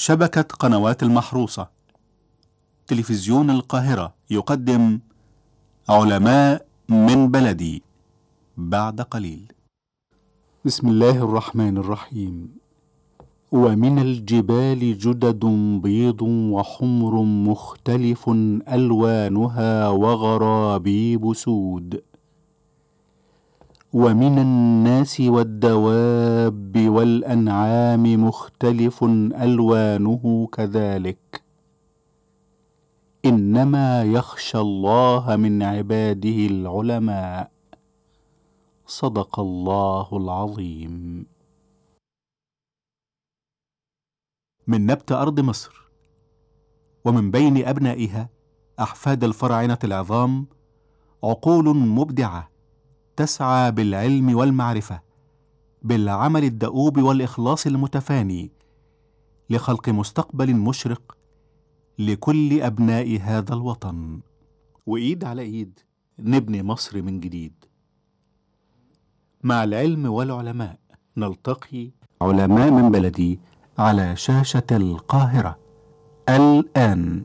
شبكة قنوات المحروسة تلفزيون القاهرة يقدم علماء من بلدي بعد قليل بسم الله الرحمن الرحيم ومن الجبال جدد بيض وحمر مختلف ألوانها وغرابيب سود ومن الناس والدواب والانعام مختلف الوانه كذلك انما يخشى الله من عباده العلماء صدق الله العظيم من نبت ارض مصر ومن بين ابنائها احفاد الفراعنه العظام عقول مبدعه تسعى بالعلم والمعرفه بالعمل الدؤوب والاخلاص المتفاني لخلق مستقبل مشرق لكل ابناء هذا الوطن وايد على ايد نبني مصر من جديد مع العلم والعلماء نلتقي علماء من بلدي على شاشه القاهره الان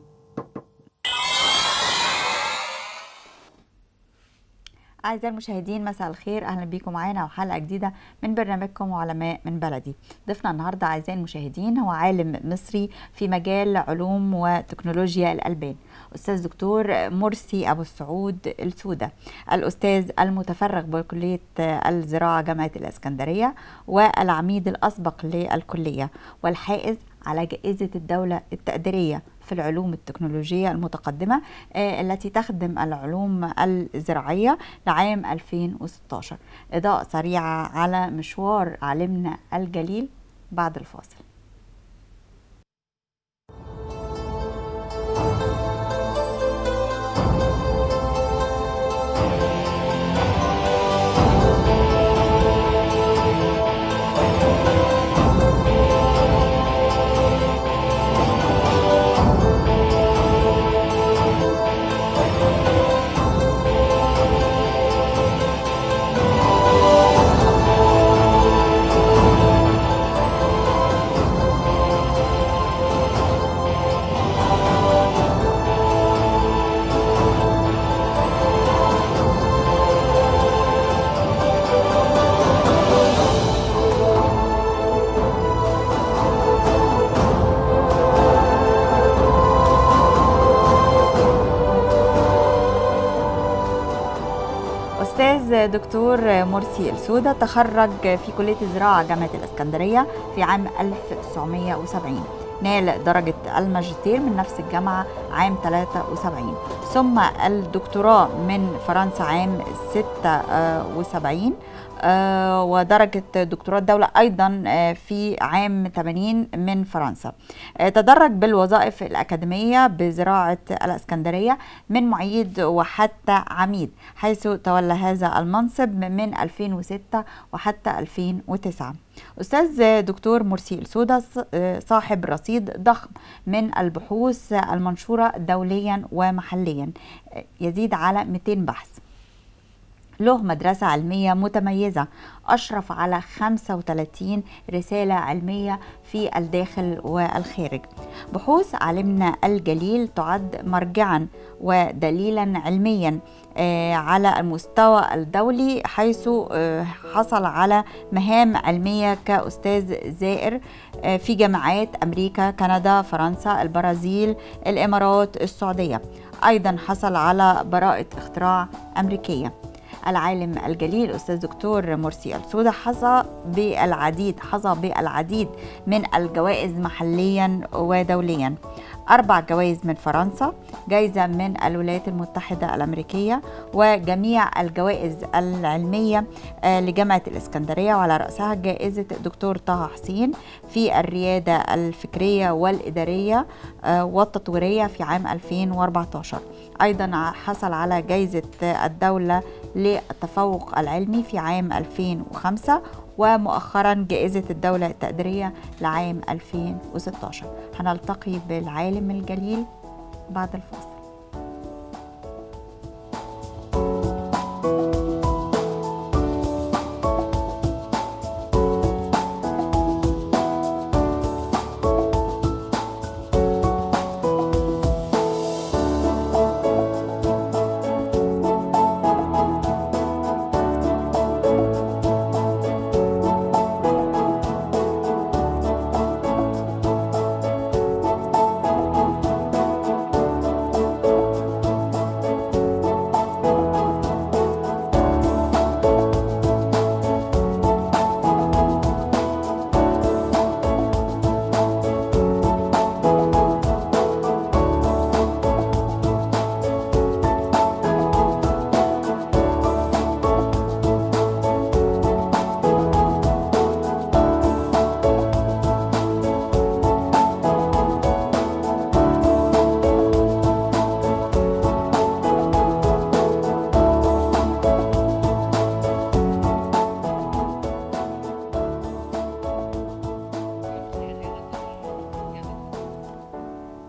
أعزائي المشاهدين مساء الخير أهلا بيكم معانا وحلقة جديدة من برنامجكم علماء من بلدي ضيفنا النهاردة أعزائي المشاهدين هو عالم مصري في مجال علوم وتكنولوجيا الألبان أستاذ دكتور مرسي أبو السعود السودة الأستاذ المتفرغ بكلية الزراعة جامعة الإسكندرية والعميد الأسبق للكلية والحائز على جائزة الدولة التقديرية في العلوم التكنولوجية المتقدمة آه، التي تخدم العلوم الزراعية لعام 2016 إضاءة سريعة على مشوار عالمنا الجليل بعد الفاصل دكتور مرسي السودة تخرج في كلية الزراعة جامعة الإسكندرية في عام 1970 نال درجة الماجستير من نفس الجامعة عام 73 ثم الدكتوراه من فرنسا عام 76 آه، ودرجة دكتوراه دولة أيضا آه، في عام 80 من فرنسا آه، تدرج بالوظائف الأكاديمية بزراعة الأسكندرية من معيد وحتى عميد حيث تولى هذا المنصب من 2006 وحتى 2009 أستاذ دكتور مرسي السودة صاحب رصيد ضخم من البحوث المنشورة دوليا ومحليا يزيد على 200 بحث له مدرسة علمية متميزة أشرف على 35 رسالة علمية في الداخل والخارج بحوث عالمنا الجليل تعد مرجعا ودليلا علميا آه، على المستوى الدولي حيث آه، حصل على مهام علمية كأستاذ زائر آه، في جامعات أمريكا كندا فرنسا البرازيل الإمارات السعودية أيضا حصل على براءة اختراع أمريكية العالم الجليل أستاذ دكتور مرسي السودة حظى بالعديد حظى بالعديد من الجوائز محليا ودوليا أربع جوائز من فرنسا جائزة من الولايات المتحدة الأمريكية وجميع الجوائز العلمية آه، لجامعة الإسكندرية وعلى رأسها جائزة الدكتور طه حسين في الريادة الفكرية والإدارية آه، والتطويرية في عام 2014 أيضا حصل على جائزة الدولة للتفوق العلمي في عام 2005 ومؤخرا جائزة الدولة التقديرية لعام 2016 هنلتقي بالعالم الجليل بعد الفاصل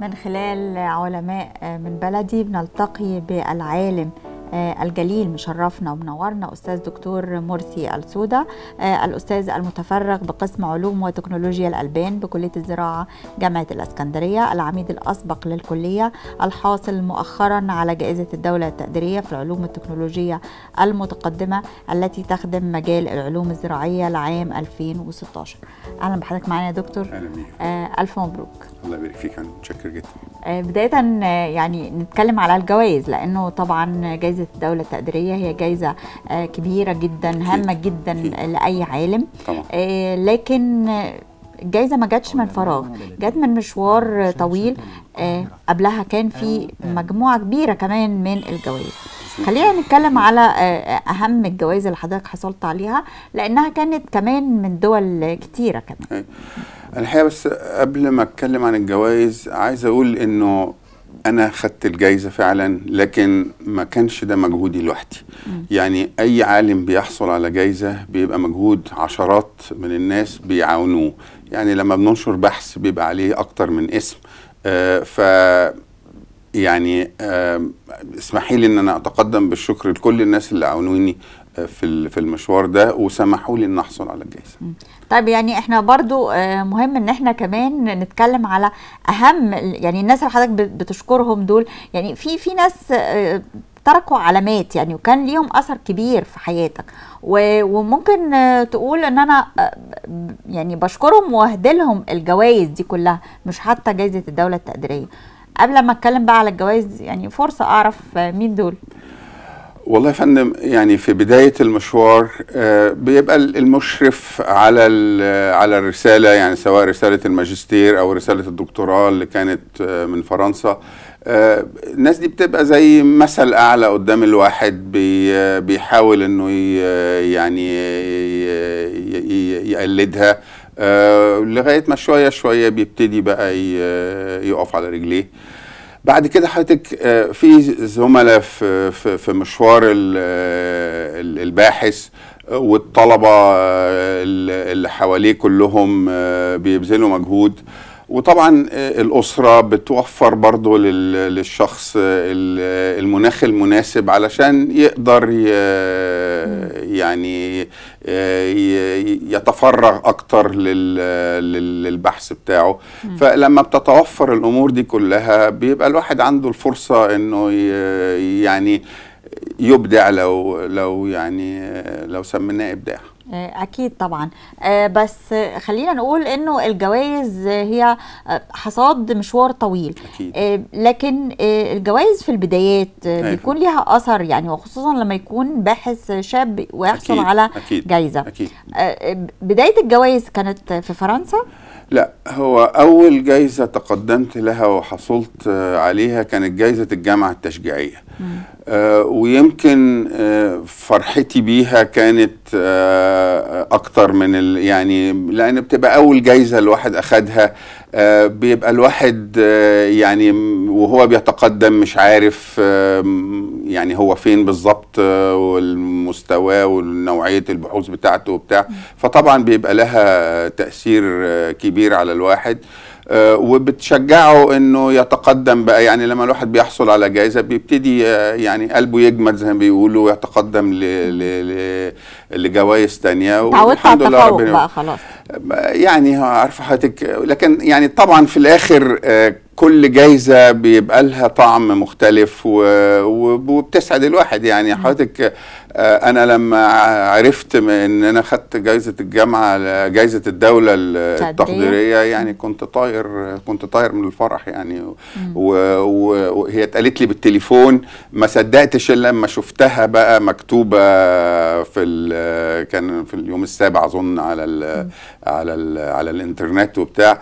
من خلال علماء آه، من بلدي بنلتقي بالعالم آه، الجليل مشرفنا ومنورنا استاذ دكتور مرسي السوده آه، الاستاذ المتفرغ بقسم علوم وتكنولوجيا الالبان بكليه الزراعه جامعه الاسكندريه العميد الاسبق للكليه الحاصل مؤخرا على جائزه الدوله التقديريه في العلوم التكنولوجيه المتقدمه التي تخدم مجال العلوم الزراعيه لعام 2016 اهلا بحضرتك معانا يا دكتور اهلا بيك الف مبروك الله يبارك فيك انا متشكر جدا آه، بداية آه، يعني نتكلم على الجوائز لأنه طبعا جائزة الدولة التقديرية هي جائزة آه، كبيرة جدا هامة جدا لأي عالم طبعا. لكن الجايزه ما جاتش من يعني فراغ جات من مشوار طويل آه، قبلها كان في أيوة. أيوة. مجموعه كبيره كمان من الجوائز خلينا نتكلم على آه، اهم الجوائز اللي حضرتك حصلت عليها لانها كانت كمان من دول كتيره كمان انا أيوة. الحقيقه بس قبل ما اتكلم عن الجوائز عايز اقول انه انا خدت الجايزه فعلا لكن ما كانش ده مجهودي لوحدي يعني اي عالم بيحصل على جايزه بيبقى مجهود عشرات من الناس بيعاونوه يعني لما بننشر بحث بيبقى عليه اكتر من اسم آه ف يعني آه اسمحي لي ان انا اتقدم بالشكر لكل الناس اللي عاونوني آه، في في المشوار ده وسمحوا لي ان احصل على الجائزه. طيب يعني احنا برضو آه، مهم ان احنا كمان نتكلم على اهم يعني الناس اللي حضرتك بتشكرهم دول يعني في في ناس آه، تركوا علامات يعني وكان ليهم اثر كبير في حياتك وممكن آه، تقول ان انا آه، يعني بشكرهم واهدلهم الجوائز دي كلها مش حتى جائزه الدوله التقديريه قبل ما اتكلم بقى على الجوائز يعني فرصه اعرف آه، مين دول والله يا فندم يعني في بداية المشوار بيبقى المشرف على على الرسالة يعني سواء رسالة الماجستير أو رسالة الدكتوراه اللي كانت من فرنسا آه، الناس دي بتبقى زي مثل اعلى قدام الواحد بي آه، بيحاول انه آه، يعني يقلدها لغايه ما شويه شويه بيبتدي بقى يقف على رجليه بعد كده حضرتك في زملاء في في مشوار الباحث والطلبه اللي حواليه كلهم بيبذلوا مجهود وطبعا آه، الاسره بتوفر برضه للشخص آه، آه، المناخ المناسب علشان يقدر يعني يتفرغ اكتر للبحث بتاعه فلما بتتوفر الامور دي كلها بيبقى الواحد عنده الفرصه انه يعني يبدع لو لو يعني لو سميناه ابداع آه، اكيد طبعا آه، بس خلينا نقول انه الجوائز هي آه، حصاد مشوار طويل أكيد. لكن الجوائز في البدايات أيوة. بيكون ليها اثر يعني وخصوصا لما يكون باحث شاب ويحصل أكيد. على أكيد. جائزه أكيد. بدايه الجوائز كانت في فرنسا لا هو أول جايزة تقدمت لها وحصلت آه، عليها كانت جايزة الجامعة التشجيعية آه، ويمكن آه، فرحتي بيها كانت أكتر من ال يعني لأن بتبقى أول جايزة الواحد أخدها آه، بيبقى الواحد آه، يعني وهو بيتقدم مش عارف آه، يعني هو فين بالظبط والمستوى ونوعيه البحوث بتاعته وبتاع فطبعا بيبقى لها تاثير كبير على الواحد وبتشجعه انه يتقدم بقى يعني لما الواحد بيحصل على جائزه بيبتدي يعني قلبه يجمد زي ما بيقولوا ويتقدم لجوائز ثانيه والحمد لله ربنا بقى خلاص يعني عارفه حضرتك لكن يعني طبعا في الاخر آه، كل جايزه بيبقى لها طعم مختلف وبتسعد الواحد يعني حضرتك آه، انا لما عرفت ان انا خدت جايزه الجامعه جايزه الدوله التقديريه يعني كنت طاير كنت طاير من الفرح يعني وهي اتقالت لي بالتليفون ما صدقتش الا لما شفتها بقى مكتوبه في كان في اليوم السابع اظن على على على الانترنت وبتاع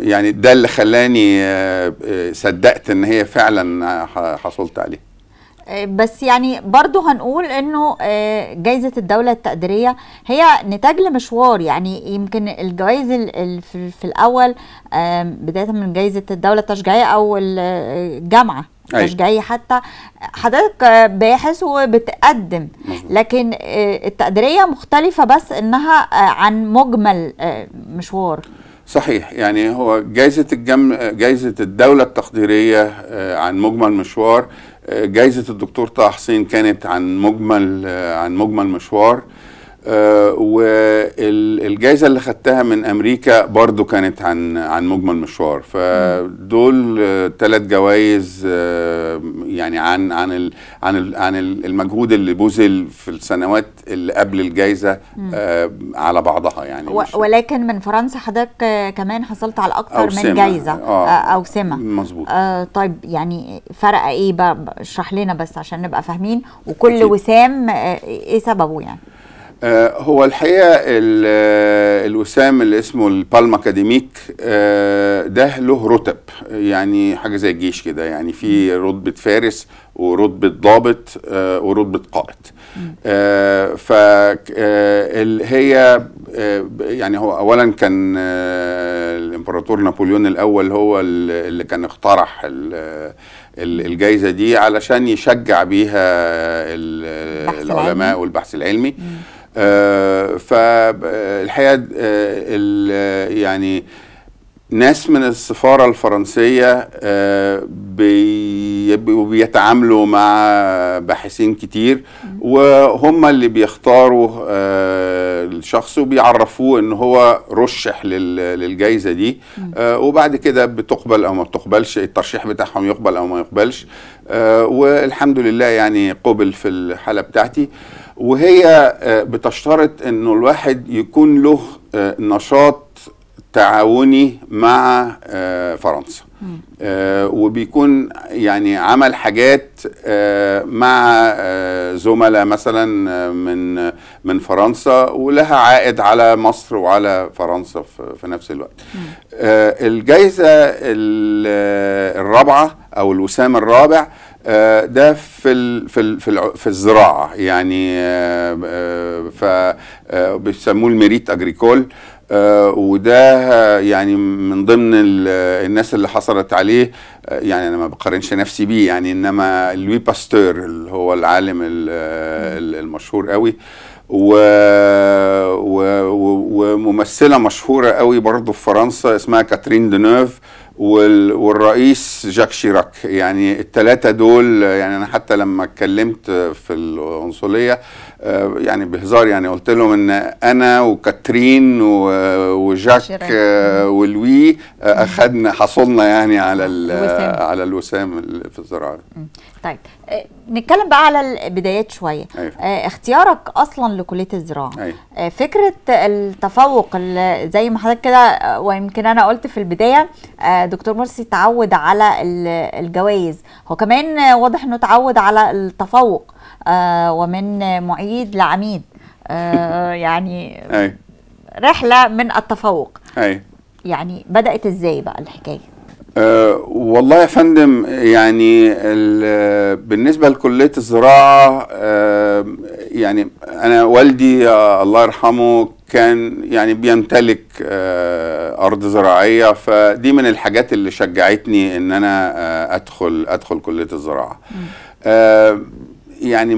يعني ده اللي خلاني آه، آه، صدقت ان هي فعلا حصلت عليه آه، بس يعني برضو هنقول انه جايزة الدولة التقديرية هي نتاج لمشوار يعني يمكن الجوائز في الاول بداية من جايزة الدولة التشجيعية او الجامعة جاي حتى حضرتك باحث وبتقدم لكن آه، التقديريه مختلفه بس انها آه، عن مجمل آه، مشوار صحيح يعني هو جائزة الجم جائزة الدولة التقديرية عن مجمل مشوار جائزة الدكتور طه حسين كانت عن مجمل عن مجمل مشوار آه، والجائزة اللي خدتها من أمريكا برضو كانت عن عن مجمل مشوار فدول ثلاث جوائز آه، يعني عن عن الـ عن الـ عن المجهود اللي بذل في السنوات اللي قبل الجائزة آه، على بعضها يعني ولكن من فرنسا حضرتك كمان حصلت على أكثر من جائزة آه أو سمة مظبوط آه طيب يعني فرق إيه بقى اشرح لنا بس عشان نبقى فاهمين وكل أكيد. وسام إيه سببه يعني آه، هو الحقيقه آه، الوسام اللي اسمه البالم اكاديميك آه، ده له رتب يعني حاجه زي الجيش كده يعني في رتبه فارس ورتبه ضابط ورتبه قائد ف هي يعني هو اولا كان الامبراطور نابليون الاول هو اللي كان اقترح الجائزه دي علشان يشجع بيها العلماء والبحث العلمي آه، فالحقيقه آه، يعني ناس من السفارة الفرنسية آه، بيتعاملوا مع باحثين كتير وهم اللي بيختاروا الشخص وبيعرفوه ان هو رشح للجائزة دي وبعد كده بتقبل او ما بتقبلش الترشيح بتاعهم يقبل او ما يقبلش والحمد لله يعني قبل في الحالة بتاعتي وهي آه، بتشترط انه الواحد يكون له آه، نشاط تعاوني مع آه، فرنسا وبيكون يعني عمل حاجات مع زملاء مثلا من من فرنسا ولها عائد على مصر وعلى فرنسا في نفس الوقت الجائزه الرابعه او الوسام الرابع آه، ده في الـ في الـ في, الـ في الزراعه يعني آه، آه، ف بيسموه الميريت اجريكول وده يعني من ضمن الناس اللي حصلت عليه يعني انا ما بقارنش نفسي بيه يعني انما لوي باستور اللي هو العالم المشهور قوي و... و... وممثله مشهوره قوي برضه في فرنسا اسمها كاترين دونوف والرئيس جاك شيراك يعني الثلاثه دول يعني انا حتى لما اتكلمت في القنصليه آه، يعني بهزار يعني قلت لهم ان انا وكاترين آه، وجاك آه، والوي اخذنا حصلنا يعني على الوسام. على الوسام في الزراعه طيب نتكلم بقى على البدايات شويه أيوة. اختيارك اصلا لكليه الزراعه أيوة. فكره التفوق زي ما حضرتك كده ويمكن انا قلت في البدايه دكتور مرسي تعود على الجوائز هو كمان واضح انه تعود على التفوق آه، ومن معيد لعميد آه، يعني رحله من التفوق يعني بدات ازاي بقى الحكايه أه والله يا فندم يعني بالنسبة لكلية الزراعة أه يعني أنا والدي آه، الله يرحمه كان يعني بيمتلك أرض زراعية فدي من الحاجات اللي شجعتني إن أنا أدخل أدخل كلية الزراعة يعني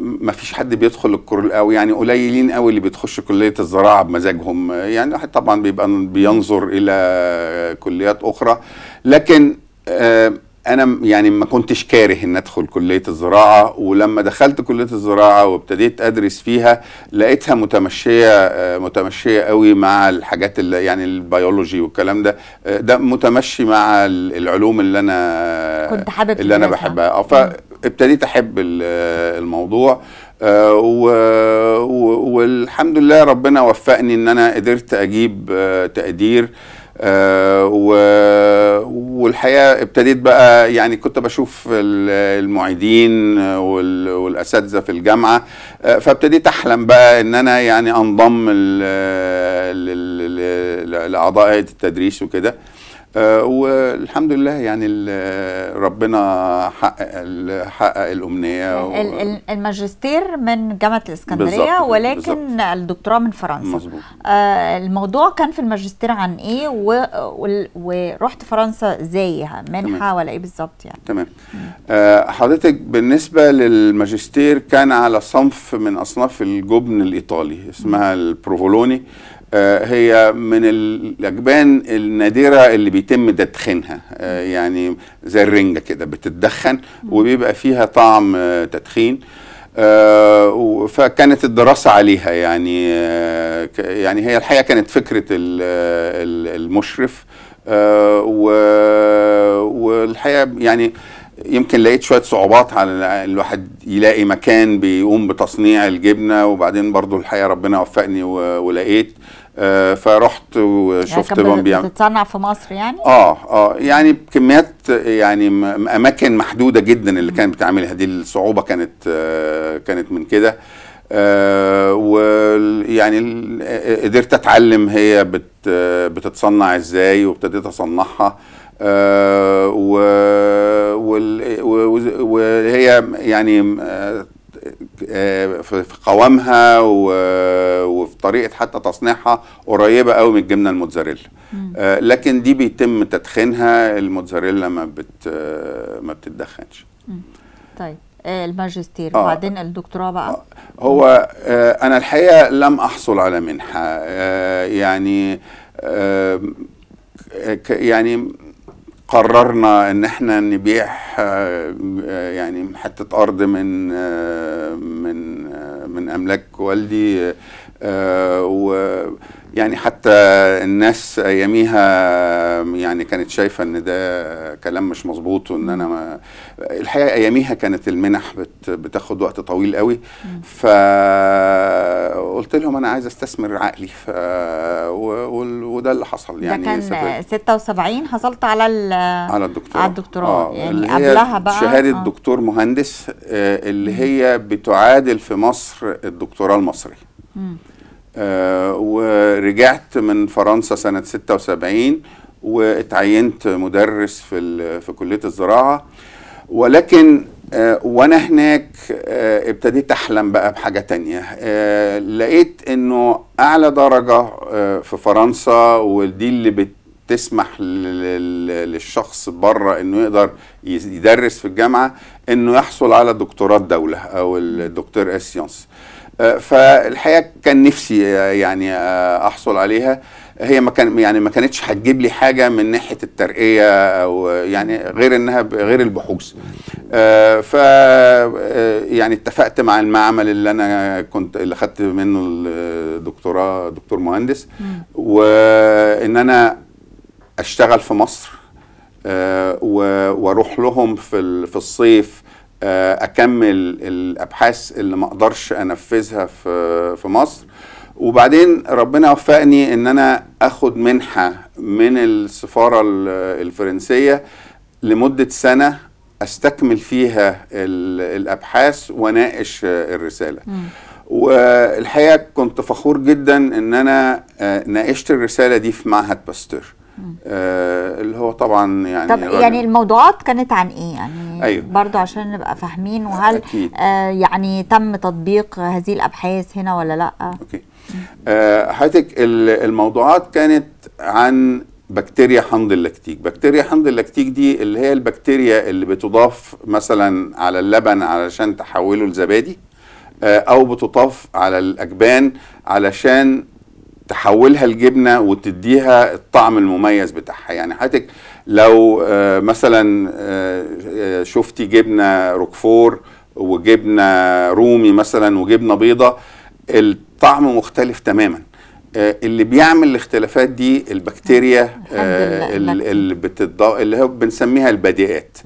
ما فيش حد بيدخل الكل او يعني قليلين قوي اللي بيتخش كليه الزراعه بمزاجهم يعني الواحد طبعا بيبقى بينظر الى كليات اخرى لكن آه، انا يعني ما كنتش كاره ان ادخل كليه الزراعه ولما دخلت كليه الزراعه وابتديت ادرس فيها لقيتها متمشيه آه، متمشيه قوي مع الحاجات اللي يعني البيولوجي والكلام ده آه، ده متمشي مع العلوم اللي انا كنت حابب اللي انا بحبها ف ابتديت احب الموضوع آه، والحمد لله ربنا وفقني ان انا قدرت اجيب آه، تقدير آه، والحقيقه ابتديت بقى يعني كنت بشوف المعيدين والاساتذه في الجامعه فابتديت احلم بقى ان انا يعني انضم لاعضاء هيئه التدريس وكده آه، والحمد لله يعني ربنا حقق حقق الامنيه و... الماجستير من جامعه الاسكندريه ولكن بالزبط. الدكتوراه من فرنسا آه الموضوع كان في الماجستير عن ايه و... و... ورحت فرنسا ازاي منحه ولا ايه بالظبط يعني تمام آه حضرتك بالنسبه للماجستير كان على صنف من اصناف الجبن الايطالي اسمها البروفولوني آه، هي من الاجبان النادره اللي بيتم تدخينها آه، يعني زي الرنجه كده بتتدخن وبيبقى فيها طعم آه، تدخين فكانت الدراسه عليها يعني يعني هي الحقيقه كانت فكره المشرف والحقيقه يعني يمكن لقيت شويه صعوبات على الواحد يلاقي مكان بيقوم بتصنيع الجبنه وبعدين برضو الحقيقه ربنا وفقني ولقيت آه، فرحت وشفت يعني بوم بيعمل بتتصنع في مصر يعني؟ اه اه يعني بكميات يعني اماكن محدوده جدا اللي كانت بتعملها دي الصعوبه كانت آه كانت من كده آه ويعني قدرت اتعلم هي بت بتتصنع ازاي وابتديت اصنعها آه وهي يعني آه، في قوامها وفي طريقه حتى تصنيعها قريبه قوي من الجبنه الموتزاريلا آه، لكن دي بيتم تدخينها الموتزاريلا ما بت آه، ما بتتدخنش طيب آه، الماجستير آه. وبعدين الدكتوراه بقى آه. هو آه انا الحقيقه لم احصل على منحه آه يعني آه يعني قررنا ان احنا نبيع آه، آه، يعني حته ارض من آه، من من املاك والدي و يعني حتى الناس اياميها يعني كانت شايفه ان ده كلام مش مظبوط وان انا ما الحقيقه اياميها كانت المنح بت بتاخد وقت طويل قوي فقلت لهم انا عايز استثمر عقلي ف وده اللي حصل يعني ده كان سفر. 76 حصلت على على الدكتوراه على الدكتوراه آه يعني قبلها بقى شهاده آه. دكتور مهندس آه، اللي هي بتعادل في مصر الدكتوراه المصري آه، ورجعت من فرنسا سنة 76 واتعينت مدرس في, في كلية الزراعة ولكن آه، وانا هناك آه، ابتديت احلم بقى بحاجة تانية لقيت انه اعلى درجة في فرنسا ودي اللي بت تسمح للشخص بره انه يقدر يدرس في الجامعه انه يحصل على دكتوراه دوله او الدكتور اسيونس آه، فالحقيقه كان نفسي آه، يعني آه، احصل عليها هي ما كان يعني ما كانتش هتجيب لي حاجه من ناحيه الترقيه او يعني غير انها غير البحوث ف يعني اتفقت مع المعمل اللي انا كنت اللي خدت منه الدكتوراه دكتور مهندس وان انا اشتغل في مصر واروح لهم في في الصيف آه، اكمل الابحاث اللي ما اقدرش انفذها في في مصر وبعدين ربنا وفقني ان انا اخد منحه من السفاره الفرنسيه لمده سنه استكمل فيها الابحاث واناقش الرساله م. والحقيقه كنت فخور جدا ان انا آه، ناقشت الرساله دي في معهد باستور آه اللي هو طبعا يعني طب يعني الموضوعات كانت عن ايه يعني أيوه. برضو عشان نبقى فاهمين وهل أكيد. آه يعني تم تطبيق هذه الابحاث هنا ولا لا اوكي آه حضرتك الموضوعات كانت عن بكتيريا حمض اللاكتيك بكتيريا حمض اللاكتيك دي اللي هي البكتيريا اللي بتضاف مثلا على اللبن علشان تحوله لزبادي آه، او بتضاف على الاجبان علشان تحولها لجبنه وتديها الطعم المميز بتاعها يعني حضرتك لو آه، مثلا آه، آه، شفتي جبنه روكفور وجبنه رومي مثلا وجبنه بيضه الطعم مختلف تماما اللي بيعمل الاختلافات دي البكتيريا اللي اللي هو بنسميها البديئات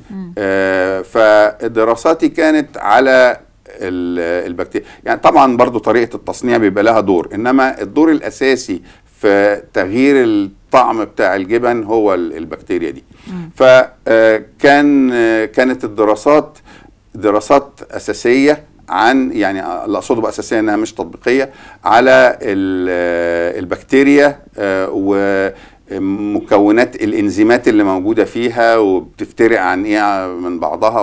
فدراساتي كانت على البكتيريا يعني طبعا برضو طريقة التصنيع بيبقى لها دور إنما الدور الأساسي في تغيير الطعم بتاع الجبن هو البكتيريا دي فكان آه، آه، كانت الدراسات دراسات أساسية عن يعني اللي اقصده باساسيه انها مش تطبيقيه على آه، البكتيريا و مكونات الانزيمات اللي موجوده فيها وبتفترق عن ايه من بعضها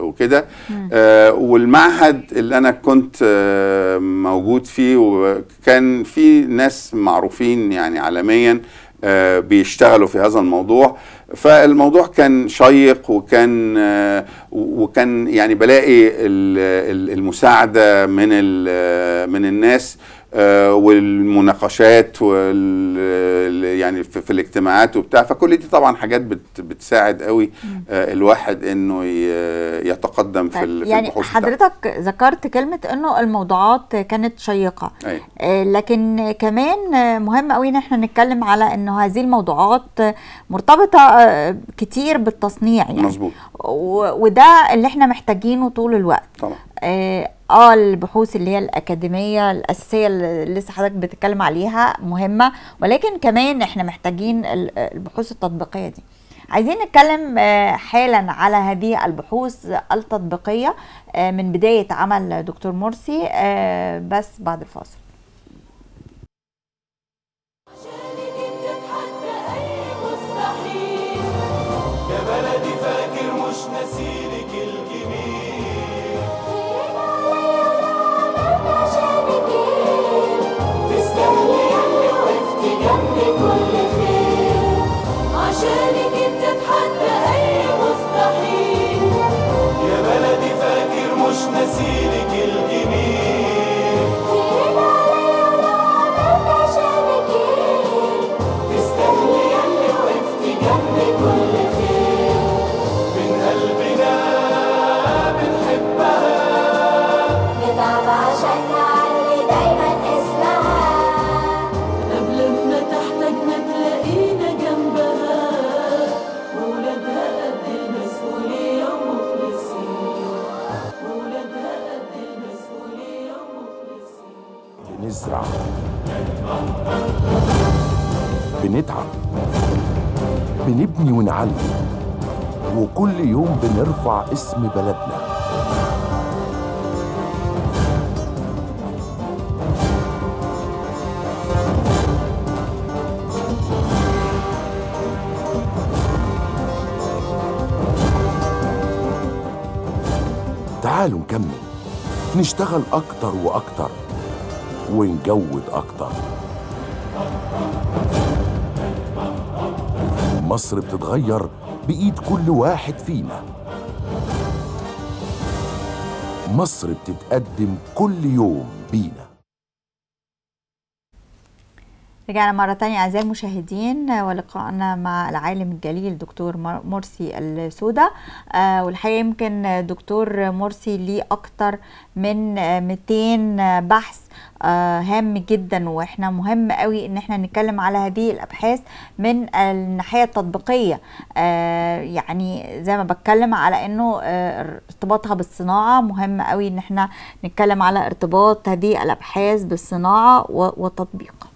وكده آه، والمعهد اللي انا كنت آه، موجود فيه وكان في ناس معروفين يعني عالميا آه، بيشتغلوا في هذا الموضوع فالموضوع كان شيق وكان وكان يعني بلاقي المساعده من من الناس آه، والمناقشات وال يعني في, في الاجتماعات وبتاع فكل دي طبعا حاجات بت بتساعد قوي آه، الواحد انه يتقدم في يعني في حضرتك ذكرت كلمه انه الموضوعات كانت شيقه أي. آه، لكن كمان مهم قوي ان احنا نتكلم على انه هذه الموضوعات مرتبطه كتير بالتصنيع يعني مظبوط وده اللي احنا محتاجينه طول الوقت طبعا اه البحوث اللي هي الاكاديميه الاساسيه اللي لسه حضرتك بتتكلم عليها مهمه ولكن كمان احنا محتاجين البحوث التطبيقيه دي عايزين نتكلم آه، حالا على هذه البحوث التطبيقيه آه، من بدايه عمل دكتور مرسي آه، بس بعد الفاصل بنزرع بنتعب بنبني ونعلي وكل يوم بنرفع اسم بلدنا تعالوا نكمل نشتغل أكتر وأكتر ونجود أكتر مصر بتتغير بإيد كل واحد فينا مصر بتتقدم كل يوم بينا رجعنا مرة تانية أعزائي المشاهدين ولقاءنا مع العالم الجليل دكتور مرسي السودة آه، والحقيقة يمكن دكتور مرسي ليه أكتر من 200 بحث آه هام جدا واحنا مهم قوي ان احنا نتكلم على هذه الابحاث من الناحيه التطبيقيه آه يعني زي ما بتكلم على انه آه ارتباطها بالصناعه مهم قوي ان احنا نتكلم على ارتباط هذه الابحاث بالصناعه وتطبيقها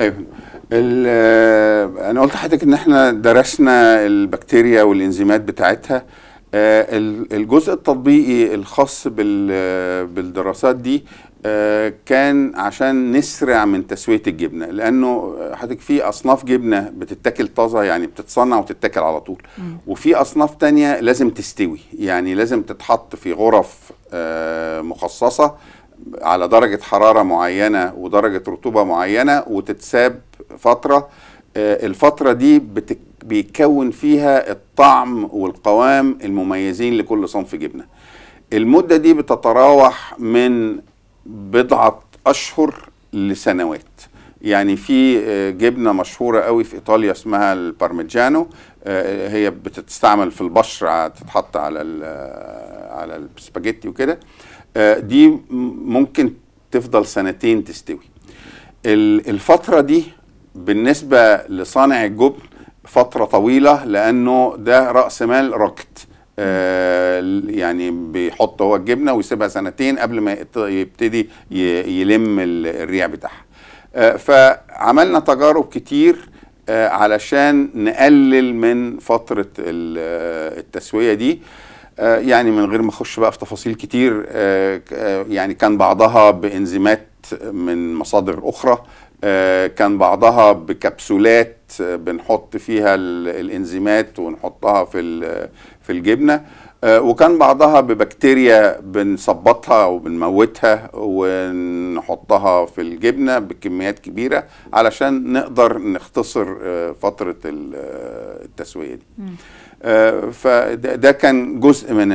ايوه آه، انا قلت لحضرتك ان احنا درسنا البكتيريا والانزيمات بتاعتها آه، الجزء التطبيقي الخاص بالدراسات دي آه، كان عشان نسرع من تسويه الجبنه لانه حضرتك في اصناف جبنه بتتاكل طازه يعني بتتصنع وتتاكل على طول وفي اصناف تانية لازم تستوي يعني لازم تتحط في غرف مخصصه على درجة حرارة معينة ودرجة رطوبة معينة وتتساب فترة آه، الفترة دي بيتكون فيها الطعم والقوام المميزين لكل صنف جبنة المدة دي بتتراوح من بضعة أشهر لسنوات يعني في آه، جبنه مشهوره قوي في ايطاليا اسمها البارميجانو آه، هي بتستعمل في البشر تتحط على على السباجيتي وكده آه، دي ممكن تفضل سنتين تستوي الفترة دي بالنسبة لصانع الجبن فترة طويلة لأنه ده رأس مال ركت آه، يعني بيحط هو الجبنة ويسيبها سنتين قبل ما يبتدي يلم الريع بتاعها آه، فعملنا تجارب كتير علشان نقلل من فترة التسوية دي آه، يعني من غير ما اخش بقى في تفاصيل كتير آه، آه، يعني كان بعضها بانزيمات من مصادر اخرى كان بعضها بكبسولات بنحط فيها الانزيمات ونحطها في في الجبنه آه، وكان بعضها ببكتيريا بنصبطها وبنموتها ونحطها في الجبنه بكميات كبيره علشان نقدر نختصر آه، فتره آه، التسويه دي فده كان جزء من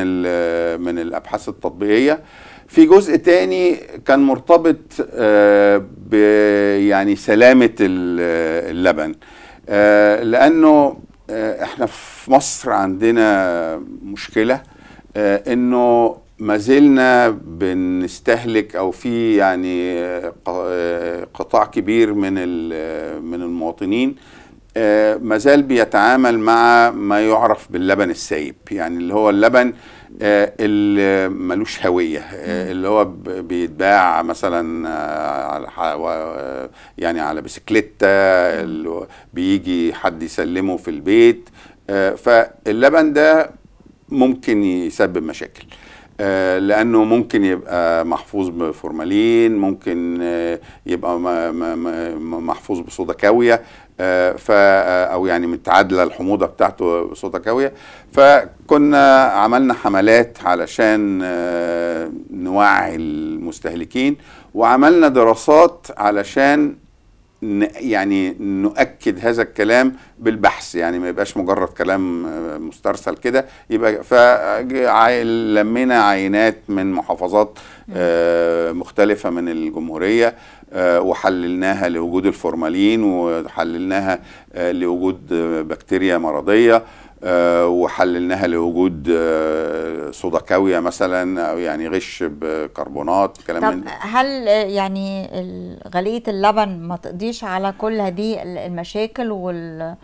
من الابحاث التطبيقيه في جزء تاني كان مرتبط ب يعني سلامه اللبن لانه آه، احنا في مصر عندنا مشكله آه، انه ما زلنا بنستهلك او في يعني آه، قطاع كبير من من المواطنين ما زال بيتعامل مع ما يعرف باللبن السايب يعني اللي هو اللبن آه، اللي ملوش هويه آه، اللي هو بيتباع مثلا آه، على يعني على بسكليته بيجي حد يسلمه في البيت فاللبن ده ممكن يسبب مشاكل لانه ممكن يبقى محفوظ بفورمالين ممكن يبقى محفوظ بصودا كاويه آه، ف آه، او يعني متعادله الحموضه بتاعته بصوته قويه فكنا عملنا حملات علشان آه، نوعي المستهلكين وعملنا دراسات علشان يعني نؤكد هذا الكلام بالبحث يعني ما يبقاش مجرد كلام آه، مسترسل كده يبقى فلمينا عينات من محافظات آه، مختلفة من الجمهورية آه، وحللناها لوجود الفورمالين وحللناها لوجود بكتيريا مرضية آه، وحللناها لوجود صودا آه، كاويه مثلا او يعني غش بكربونات كلام طب من هل آه، يعني غليه اللبن ما تقضيش على كل هذه المشاكل وال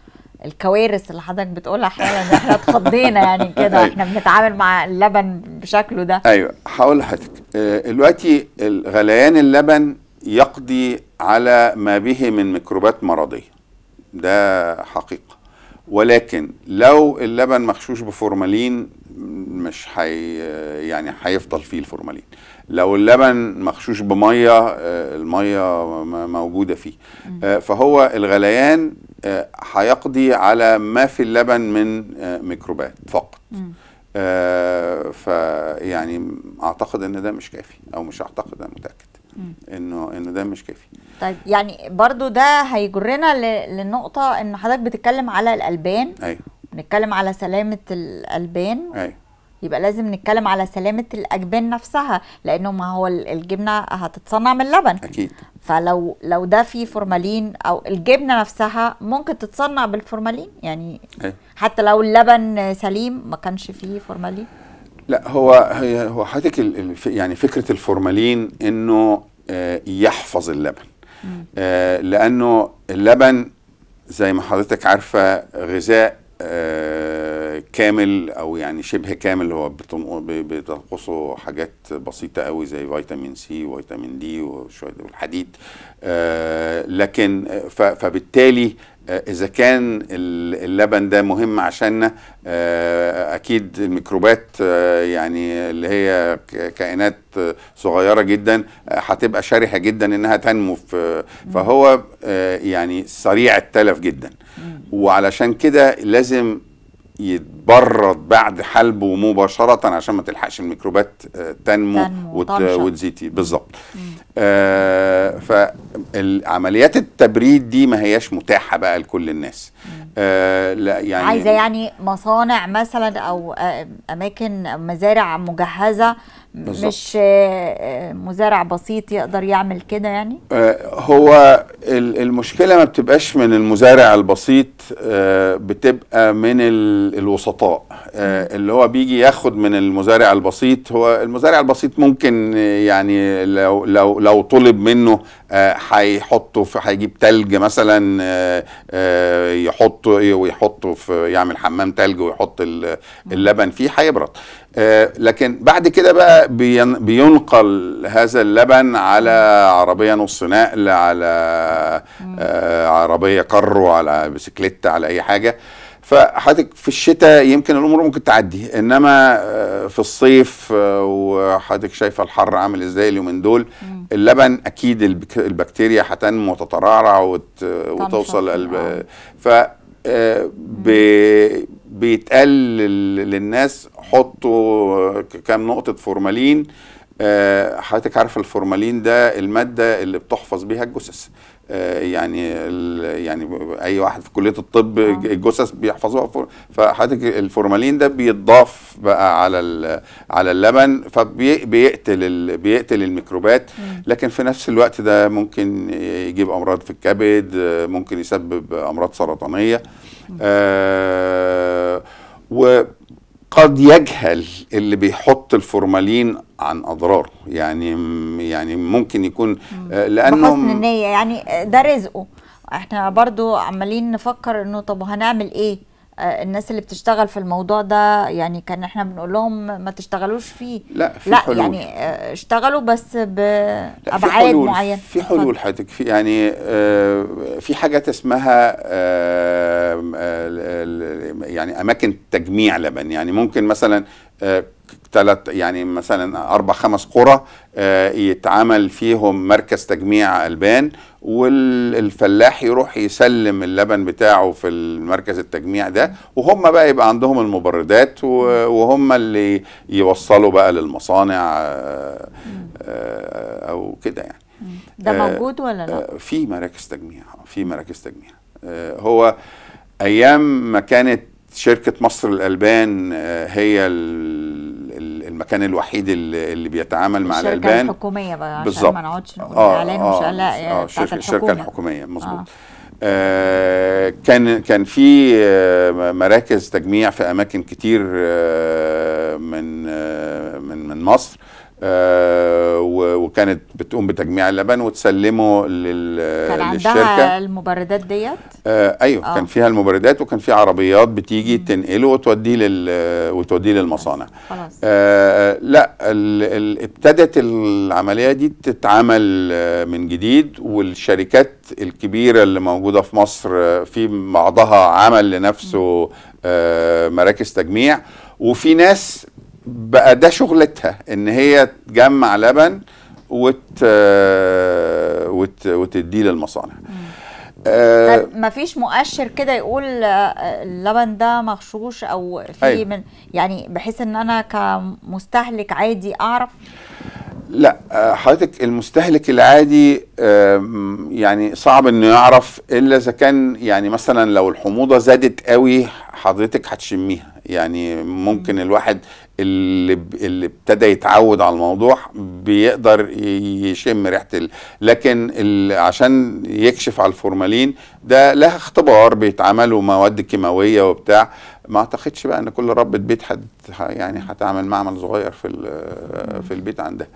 الكوارث اللي حضرتك بتقولها حالا احنا اتخضينا يعني كده أيوة. احنا بنتعامل مع اللبن بشكله ده ايوه هقول لحضرتك دلوقتي غليان اللبن يقضي على ما به من ميكروبات مرضيه ده حقيقه ولكن لو اللبن مغشوش بفورمالين مش حي يعني هيفضل فيه الفورمالين لو اللبن مغشوش بميه آه، الميه موجوده فيه آه، فهو الغليان آه، هيقضي على ما في اللبن من ميكروبات فقط فيعني اعتقد ان ده مش كافي او مش اعتقد انا متاكد انه انه ده مش كافي طيب يعني برضو ده هيجرنا للنقطه ان حضرتك بتتكلم على الالبان ايوه نتكلم على سلامه الالبان ايوه يبقى لازم نتكلم على سلامه الاجبان نفسها لانه ما هو الجبنه هتتصنع من لبن اكيد فلو لو ده فيه فورمالين او الجبنه نفسها ممكن تتصنع بالفورمالين يعني أي. حتى لو اللبن سليم ما كانش فيه فورمالين لا هو هي هو حضرتك يعني فكره الفورمالين انه آه، يحفظ اللبن آه، لانه اللبن زي ما حضرتك عارفه غذاء آه، كامل او يعني شبه كامل هو بتنقصه حاجات بسيطه قوي زي فيتامين سي وفيتامين دي وشويه والحديد لكن فبالتالي آه، اذا كان اللبن ده مهم عشاننا آه، اكيد الميكروبات آه، يعني اللي هي كائنات صغيره جدا هتبقى شرحه جدا انها تنمو فهو يعني سريع التلف جدا وعلشان كده لازم يتبرد بعد حلبه مباشرة عشان ما تلحقش الميكروبات آه، تنمو, تنمو وتزيتي بالظبط آه فعمليات التبريد دي ما هياش متاحة بقى لكل الناس آه لا يعني عايزة يعني مصانع مثلا أو آه، أماكن مزارع مجهزة بالزبط. مش آه، آه، مزارع بسيط يقدر يعمل كده يعني آه، هو المشكله ما بتبقاش من المزارع البسيط بتبقى من الوسطاء اللي هو بيجي ياخد من المزارع البسيط هو المزارع البسيط ممكن يعني لو لو لو طلب منه هيحطه في هيجيب تلج مثلا يحطه إيه، ويحطه في يعمل حمام تلج ويحط اللبن فيه هيبرد آه، لكن بعد كده بقى بينقل هذا اللبن على عربيه نص نقل على آه، عربيه كرو على بسكليت على اي حاجه فحضرتك في الشتاء يمكن الامور ممكن تعدي انما آه، في الصيف وحضرتك شايفه الحر عامل ازاي اليومين دول اللبن اكيد البكتيريا هتنمو وتترعرع وتوصل ف بيتقال للناس حطوا كام نقطه فورمالين آه، حضرتك عارف الفورمالين ده الماده اللي بتحفظ بيها الجثث آه، يعني يعني اي واحد في كليه الطب آه. الجثث بيحفظوها فحضرتك الفورمالين ده بيتضاف بقى على على اللبن فبيقتل بيقتل الميكروبات لكن في نفس الوقت ده ممكن يجيب امراض في الكبد ممكن يسبب امراض سرطانيه آه و قد يجهل اللي بيحط الفورمالين عن اضراره يعني يعني ممكن يكون آه، لانه بحسن النيه يعني آه، ده رزقه احنا برضو عمالين نفكر انه طب هنعمل ايه آه، الناس اللي بتشتغل في الموضوع ده يعني كان احنا بنقول لهم ما تشتغلوش فيه لا في لا حلول. يعني آه، اشتغلوا بس بابعاد معينه في حلول حضرتك في يعني آه، في حاجات اسمها يعني اماكن تجميع لبن يعني ممكن مثلا ثلاث يعني مثلا اربع خمس قرى آه، يتعمل فيهم مركز تجميع البان والفلاح يروح يسلم اللبن بتاعه في المركز التجميع ده وهم بقى يبقى عندهم المبردات وهم اللي يوصلوا بقى للمصانع آه، آه، او كده يعني ده موجود ولا لا في مراكز تجميع في مراكز تجميع هو ايام ما كانت شركه مصر الالبان هي ال المكان الوحيد اللي, اللي بيتعامل مع الالبان الحكوميه بقى عشان ما نقعدش نقول آه اعلان آه مش لا آه الشركه آه، الحكومة. الحكوميه مظبوط آه. آه كان كان في آه مراكز تجميع في اماكن كتير آه من آه، من من مصر آه وكانت بتقوم بتجميع اللبن وتسلمه لل كان عندها للشركة. المبردات ديت؟ آه ايوه آه. كان فيها المبردات وكان في عربيات بتيجي مم. تنقله وتوديه لل وتوديه للمصانع. خلاص. آه لا ال... ال... ابتدت العمليه دي تتعمل آه، من جديد والشركات الكبيره اللي موجوده في مصر آه، في بعضها عمل لنفسه آه مراكز تجميع وفي ناس بقى ده شغلتها ان هي تجمع لبن وت وت وتديه للمصانع آه مفيش مؤشر كده يقول آه، اللبن ده مغشوش او في أيوة. من يعني بحيث ان انا كمستهلك عادي اعرف لا آه، حضرتك المستهلك العادي يعني صعب انه يعرف الا اذا كان يعني مثلا لو الحموضه زادت قوي حضرتك هتشميها يعني ممكن الواحد اللي اللي ابتدى يتعود على الموضوع بيقدر يشم ريحه لكن عشان يكشف على الفورمالين ده لها اختبار بيتعملوا مواد كيماويه وبتاع ما اعتقدش بقى ان كل ربة بيت حد يعني هتعمل معمل صغير في في البيت عندها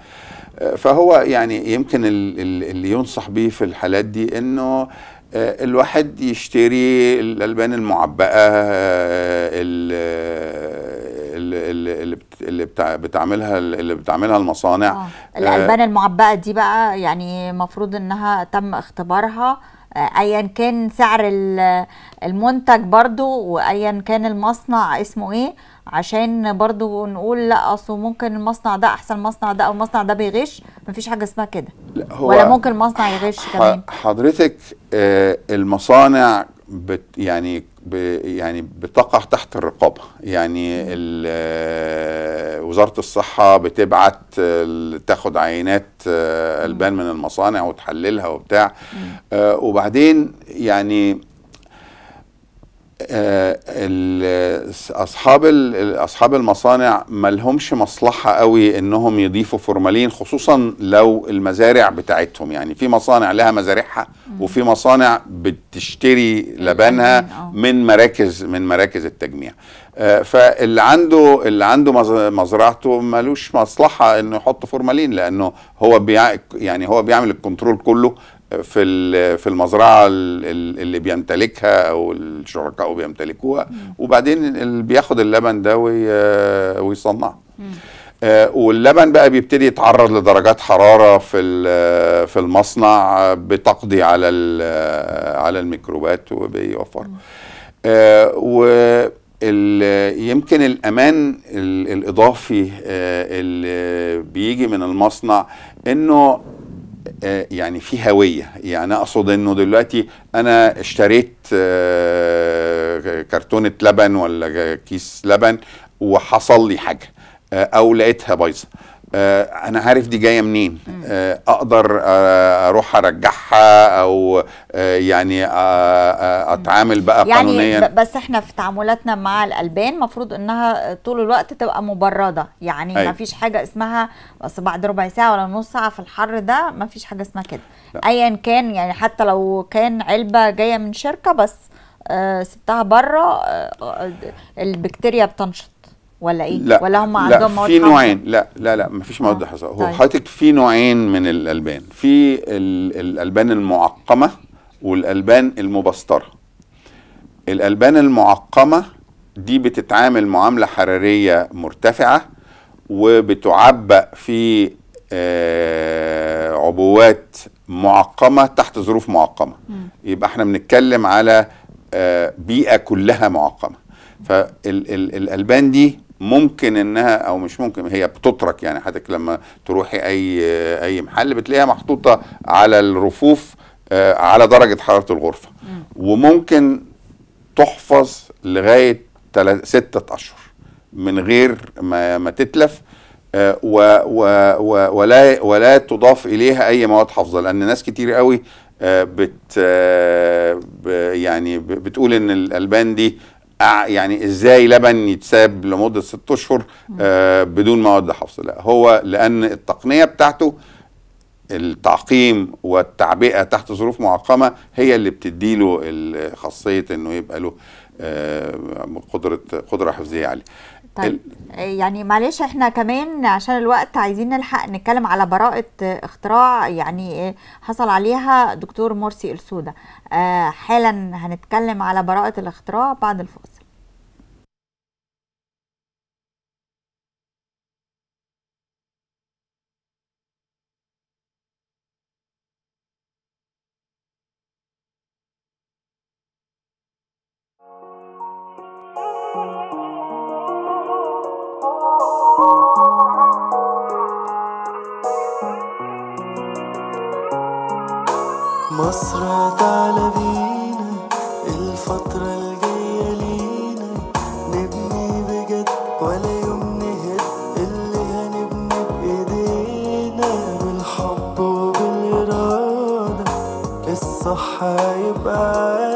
فهو يعني يمكن اللي ينصح بيه في الحالات دي انه آه، الواحد يشتري الالبان المعبأة آه، آه، اللي اللي بتعملها اللي بتعملها المصانع آه. الالبان المعبأة دي بقى يعني المفروض انها تم اختبارها ايا كان سعر المنتج برضو وايا كان المصنع اسمه ايه عشان برضو نقول لا اصل ممكن المصنع ده احسن مصنع ده او المصنع ده بيغش مفيش حاجه اسمها كده ولا ممكن المصنع يغش كمان حضرتك آه، المصانع بت يعني ب يعني بتقع تحت الرقابه يعني آه، وزاره الصحه بتبعت آه، تاخد عينات البان من المصانع وتحللها وبتاع وبعدين يعني آه، اصحاب اصحاب المصانع ما لهمش مصلحه قوي انهم يضيفوا فورمالين خصوصا لو المزارع بتاعتهم يعني في مصانع لها مزارعها وفي مصانع بتشتري لبنها آه. من مراكز من مراكز التجميع آه، فاللي عنده اللي عنده مزرعته ملوش مصلحه انه يحط فورمالين لانه هو يعني هو بيعمل الكنترول كله في في المزرعه اللي بيمتلكها او الشركاء بيمتلكوها وبعدين اللي بياخد اللبن ده ويصنعه آه، واللبن بقى بيبتدي يتعرض لدرجات حراره في في المصنع بتقضي على على الميكروبات وبيوفر آه، و يمكن الامان الاضافي آه، اللي بيجي من المصنع انه آه، يعني في هويه يعني اقصد انه دلوقتي انا اشتريت آه، كرتونه لبن ولا كيس لبن وحصل لي حاجه آه، او لقيتها بايظه آه، انا عارف دي جايه منين آه، اقدر آه، اروح ارجعها او يعني اتعامل بقى يعني قانونيا بس احنا في تعاملاتنا مع الالبان مفروض انها طول الوقت تبقى مبرده يعني أي. أيوة. ما فيش حاجه اسمها بس بعد ربع ساعه ولا نص ساعه في الحر ده ما فيش حاجه اسمها كده ايا كان يعني حتى لو كان علبه جايه من شركه بس سبتها بره البكتيريا بتنشط ولا ايه لا ولا هم عندهم مواد في نوعين لا لا لا مفيش مواد آه. هو طيب. حضرتك في نوعين من الالبان في الالبان المعقمه والالبان المبستره الالبان المعقمه دي بتتعامل معامله حراريه مرتفعه وبتعبأ في آه، عبوات معقمه تحت ظروف معقمه م. يبقى احنا بنتكلم على آه، بيئه كلها معقمه فالالبان دي ممكن انها او مش ممكن هي بتترك يعني حضرتك لما تروحي اي اي محل بتلاقيها محطوطه على الرفوف آه، على درجه حراره الغرفه وممكن تحفظ لغايه ستة اشهر من غير ما, ما تتلف آه، و و و ولا ولا تضاف اليها اي مواد حافظه لان ناس كتير قوي آه، بت يعني بتقول ان الالبان دي آه، يعني ازاي لبن يتساب لمده ست اشهر آه، بدون مواد حفظ لا هو لان التقنيه بتاعته التعقيم والتعبئه تحت ظروف معقمه هي اللي بتديله خاصيه انه يبقى له آه، قدره قدره حفظيه عاليه طيب يعني معلش احنا كمان عشان الوقت عايزين نلحق نتكلم على براءة اختراع يعني إيه، حصل عليها دكتور مرسي السودة آه، حالا هنتكلم على براءة الاختراع بعد الفاصل مصر هتعلى بينا الفترة الجاية لينا نبني بجد ولا يوم نهد اللي هنبني بإيدينا بالحب وبالإرادة الصح هيبقى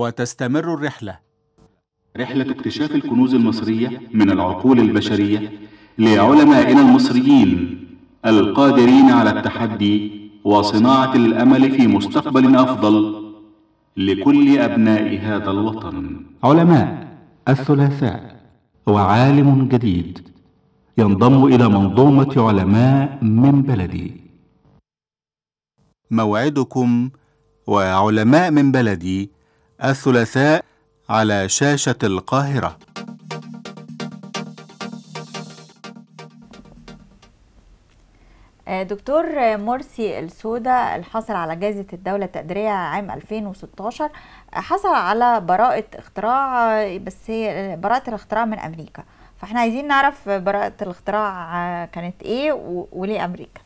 وتستمر الرحلة رحلة اكتشاف الكنوز المصرية من العقول البشرية لعلمائنا المصريين القادرين على التحدي وصناعة الأمل في مستقبل أفضل لكل أبناء هذا الوطن علماء الثلاثاء وعالم جديد ينضم إلى منظومة علماء من بلدي موعدكم وعلماء من بلدي الثلاثاء على شاشة القاهرة آه، دكتور مرسي السودا الحاصل على جائزة الدولة التقديرية عام 2016 حصل على براءة اختراع بس هي براءة الاختراع من أمريكا فاحنا عايزين نعرف براءة الاختراع آه، كانت ايه وليه أمريكا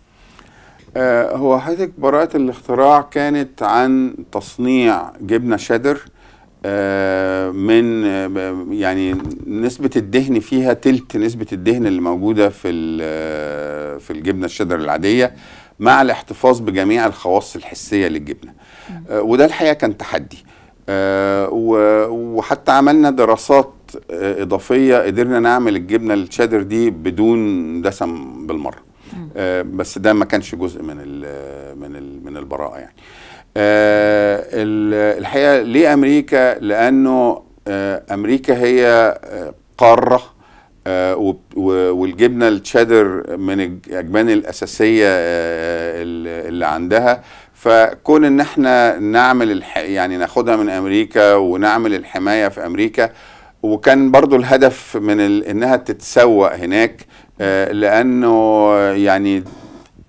آه، هو حضرتك براءة الاختراع كانت عن تصنيع جبنة شادر آه، من آه، يعني نسبة الدهن فيها تلت نسبة الدهن اللي موجودة في في الجبنة الشدر العادية مع الاحتفاظ بجميع الخواص الحسية للجبنة وده الحقيقة كان تحدي وحتى عملنا دراسات إضافية قدرنا نعمل الجبنة الشادر دي بدون دسم بالمرة آه، بس ده ما كانش جزء من الـ من الـ من البراءه يعني آه، الحقيقه ليه امريكا لانه آه، امريكا هي قاره والجبنه التشيدر من الاجبان الاساسيه اللي عندها فكون ان احنا نعمل الح... يعني ناخدها من امريكا ونعمل الحمايه في امريكا وكان برضو الهدف من ال... انها تتسوق هناك آه، لانه يعني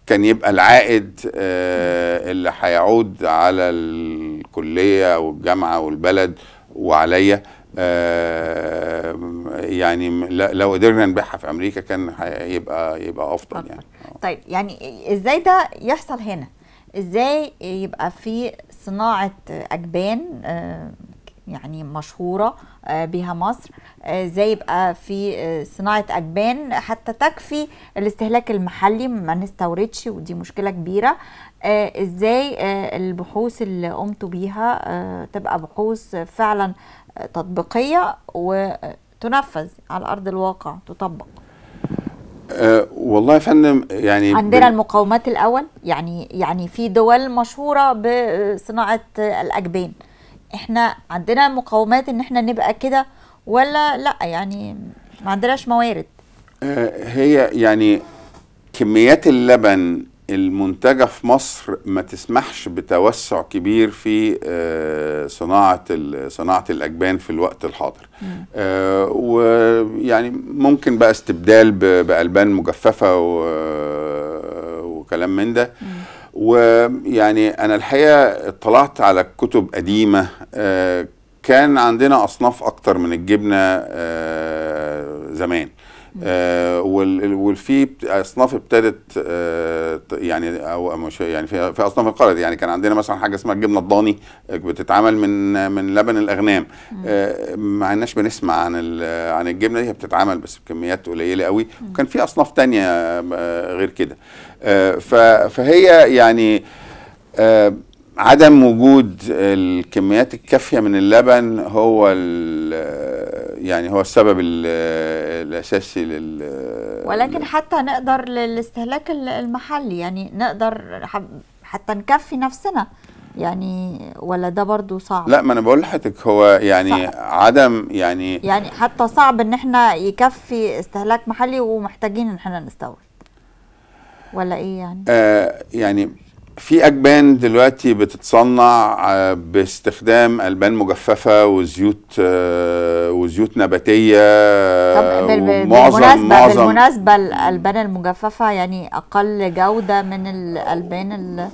كان يبقى العائد آه، اللي هيعود على الكليه والجامعه والبلد وعليا آه، يعني لو قدرنا نبيعها في امريكا كان هيبقى يبقى افضل يعني طيب يعني ازاي ده يحصل هنا ازاي يبقى في صناعه اجبان يعني مشهورة آه، بها مصر ازاي آه، يبقى في آه، صناعة أجبان حتى تكفي الاستهلاك المحلي ما نستوردش ودي مشكلة كبيرة ازاي البحوث اللي قمتوا بيها تبقى بحوث فعلا تطبيقية وتنفذ على أرض الواقع تطبق أه والله يا فندم يعني عندنا المقاومات الاول يعني يعني في دول مشهوره بصناعه الاجبان احنا عندنا مقومات ان احنا نبقى كده ولا لا يعني ما عندناش موارد آه، هي يعني كميات اللبن المنتجة في مصر ما تسمحش بتوسع كبير في آه، صناعة صناعة الأجبان في الوقت الحاضر آه، ويعني ممكن بقى استبدال بألبان مجففة وكلام من ده مم. ويعني انا الحقيقه اطلعت على كتب قديمه آه، كان عندنا اصناف اكتر من الجبنه آه، زمان آه والفي اصناف ابتدت آه يعني او مش يعني في, في اصناف انقرضت يعني كان عندنا مثلا حاجه اسمها الجبنه الضاني آه، بتتعمل من من لبن الاغنام آه ما عندناش بنسمع عن عن الجبنه دي هي بتتعمل بس بكميات قليله قوي وكان في اصناف تانية آه، غير كده آه، فهي يعني عدم وجود الكميات الكافيه من اللبن هو يعني هو السبب الاساسي لل ولكن حتى نقدر للاستهلاك المحلي يعني نقدر حتى نكفي نفسنا يعني ولا ده برضو صعب لا ما انا بقول لحضرتك هو يعني صعب. عدم يعني يعني حتى صعب ان احنا يكفي استهلاك محلي ومحتاجين ان احنا نستورد ولا ايه يعني آه يعني في اجبان دلوقتي بتتصنع آه، باستخدام البان مجففه وزيوت آه، وزيوت نباتيه طب آه، ومعظم بالمناسبه معظم بالمناسبه الالبان المجففه يعني اقل جوده من الالبان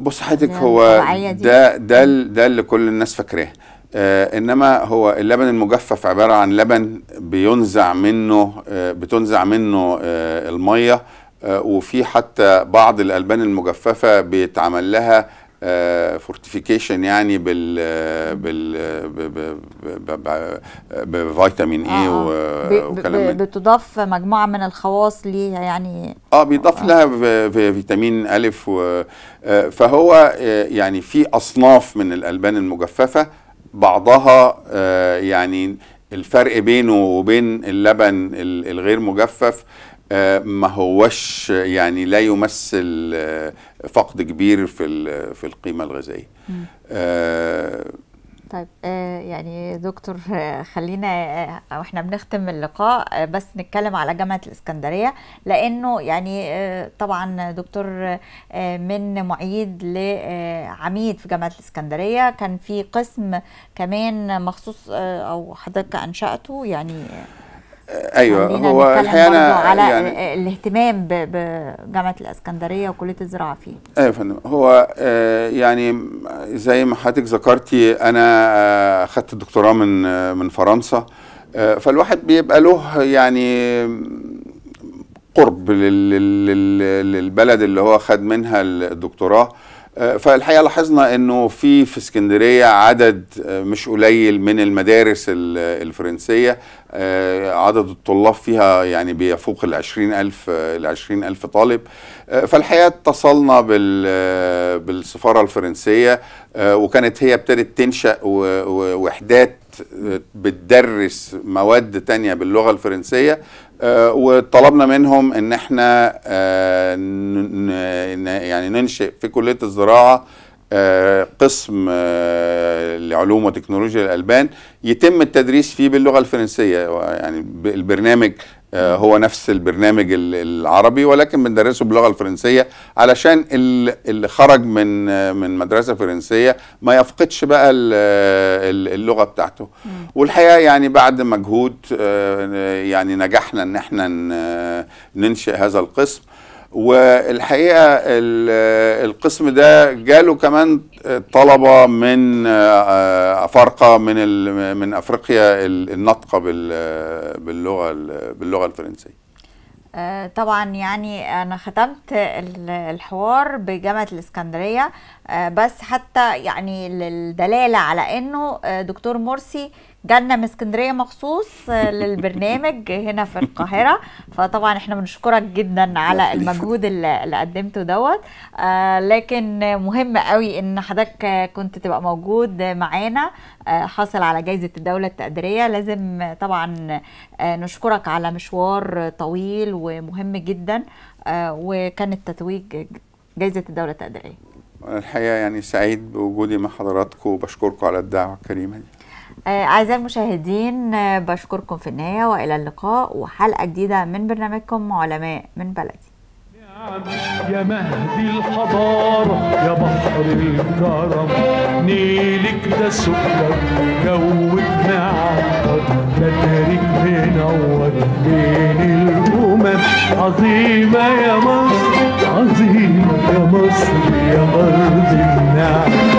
بص حضرتك هو ده ده ده اللي كل الناس فاكراه آه انما هو اللبن المجفف عباره عن لبن بينزع منه آه بتنزع منه آه الميه آه، وفي حتى بعض الالبان المجففه بيتعمل لها فورتيفيكيشن آه، يعني بال آه، بال بفيتامين اي وكلام من بتضاف مجموعه من الخواص ليها يعني اه بيضاف لها فيتامين الف فهو يعني في اصناف من الالبان المجففه بعضها يعني الفرق بينه وبين اللبن الغير مجفف آه، ما هوش يعني لا يمثل آه، فقد كبير في في القيمه الغذائيه آه، طيب يعني دكتور خلينا واحنا بنختم اللقاء بس نتكلم على جامعه الاسكندريه لانه يعني طبعا دكتور من معيد لعميد في جامعه الاسكندريه كان في قسم كمان مخصوص او حضرتك انشاته يعني آه، ايوه هو الحقيقه انا على يعني الاهتمام بجامعه الاسكندريه وكليه الزراعه فيه ايوه يا فندم هو آه، يعني زي ما حضرتك ذكرتي انا آه، اخذت الدكتوراه من من فرنسا فالواحد بيبقى له يعني قرب للبلد اللي هو خد منها الدكتوراه آه، فالحقيقه لاحظنا انه في في اسكندريه عدد آه، مش قليل من المدارس الفرنسيه آه، عدد الطلاب فيها يعني بيفوق ال 20000 ال 20000 طالب فالحقيقه اتصلنا بالسفاره الفرنسيه وكانت هي ابتدت تنشا وحدات بتدرس مواد تانية باللغة الفرنسية آه، وطلبنا منهم ان احنا آه، يعني ننشئ في كليه الزراعه آه، قسم لعلوم وتكنولوجيا الالبان يتم التدريس فيه باللغه الفرنسيه يعني البرنامج آه، هو نفس البرنامج العربي ولكن بندرسه باللغه الفرنسيه علشان اللي خرج من من مدرسه فرنسيه ما يفقدش بقى اللغه بتاعته والحقيقه يعني بعد مجهود آه، يعني نجحنا ان احنا ننشئ هذا القسم والحقيقه القسم ده جاله كمان طلبه من افارقه آه، من من افريقيا الناطقه باللغه باللغه الفرنسيه آه، طبعا يعني انا ختمت الحوار بجامعه الاسكندريه آه، بس حتى يعني للدلاله على انه دكتور مرسي جالنا من اسكندريه مخصوص آه، للبرنامج هنا في القاهره فطبعا احنا بنشكرك جدا على المجهود اللي, قدمته دوت آه، لكن مهم قوي ان حضرتك كنت تبقى موجود معانا آه، حاصل على جائزه الدوله التقديريه لازم طبعا نشكرك على مشوار طويل ومهم جدا وكان التتويج جائزه الدوله التقديريه الحقيقه يعني سعيد بوجودي مع حضراتكم وبشكركم على الدعوه الكريمه دي آه، أعزائي المشاهدين آه، بشكركم في النهاية وإلى اللقاء وحلقة جديدة من برنامجكم علماء من بلدي يا مهدي الحضارة يا بحر الكرم نيلك ده سكر جوك معطر لا تاريك منور بين الأمم عظيمة يا مصر عظيمة يا مصر يا أرض النعم